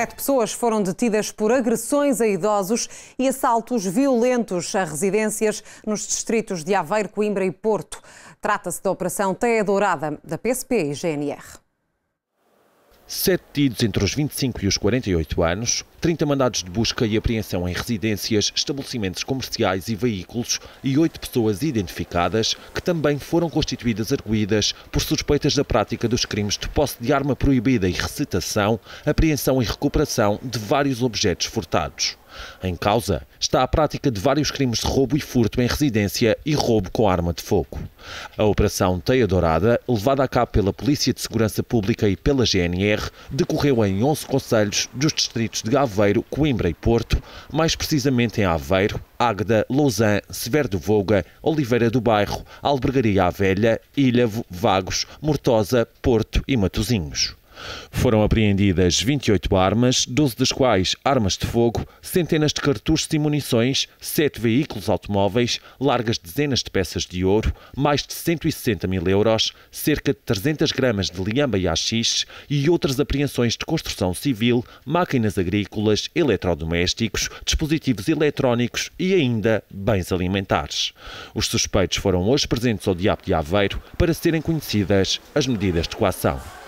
Sete pessoas foram detidas por agressões a idosos e assaltos violentos a residências nos distritos de Aveiro, Coimbra e Porto. Trata-se da Operação Teia Dourada, da PSP e GNR sete tidos entre os 25 e os 48 anos, 30 mandados de busca e apreensão em residências, estabelecimentos comerciais e veículos e oito pessoas identificadas que também foram constituídas arguídas por suspeitas da prática dos crimes de posse de arma proibida e recitação, apreensão e recuperação de vários objetos furtados. Em causa está a prática de vários crimes de roubo e furto em residência e roubo com arma de fogo. A Operação Teia Dourada, levada a cabo pela Polícia de Segurança Pública e pela GNR, decorreu em 11 conselhos dos distritos de Aveiro, Coimbra e Porto, mais precisamente em Aveiro, Águeda, Lausanne, Sever do Voga, Oliveira do Bairro, Albergaria à Velha, Ilhavo, Vagos, Mortosa, Porto e Matosinhos. Foram apreendidas 28 armas, 12 das quais armas de fogo, centenas de cartuchos e munições, 7 veículos automóveis, largas dezenas de peças de ouro, mais de 160 mil euros, cerca de 300 gramas de liamba e AX e outras apreensões de construção civil, máquinas agrícolas, eletrodomésticos, dispositivos eletrónicos e ainda bens alimentares. Os suspeitos foram hoje presentes ao Diabo de Aveiro para serem conhecidas as medidas de coação.